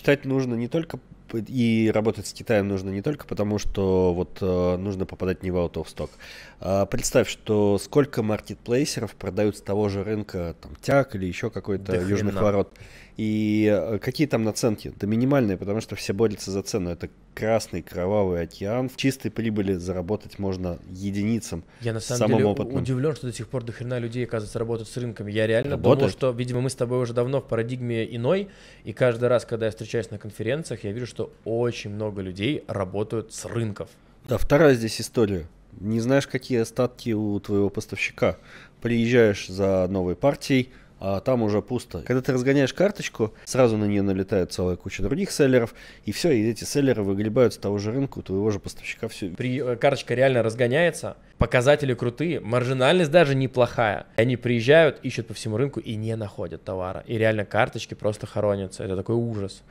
Читать нужно не только и работать с Китаем нужно не только потому, что вот э, нужно попадать не в out of stock. А, представь, что сколько маркетплейсеров продают с того же рынка, там, тяг или еще какой-то да южных хрена. ворот. И э, какие там наценки? Да минимальные, потому что все борются за цену. Это красный кровавый океан. В чистой прибыли заработать можно единицам. Я на самом самым деле опытным. удивлен, что до сих пор до хрена людей, оказывается, работают с рынками. Я реально Работает. думал, что, видимо, мы с тобой уже давно в парадигме иной. И каждый раз, когда я встречаюсь на конференциях, я вижу, что что очень много людей работают с рынков. Да, вторая здесь история. Не знаешь, какие остатки у твоего поставщика. Приезжаешь за новой партией, а там уже пусто. Когда ты разгоняешь карточку, сразу на нее налетает целая куча других селлеров, и все, и эти селлеры выгребают с того же рынка, у твоего же поставщика все. При, э, карточка реально разгоняется, показатели крутые, маржинальность даже неплохая. Они приезжают, ищут по всему рынку и не находят товара. И реально карточки просто хоронятся. Это такой ужас.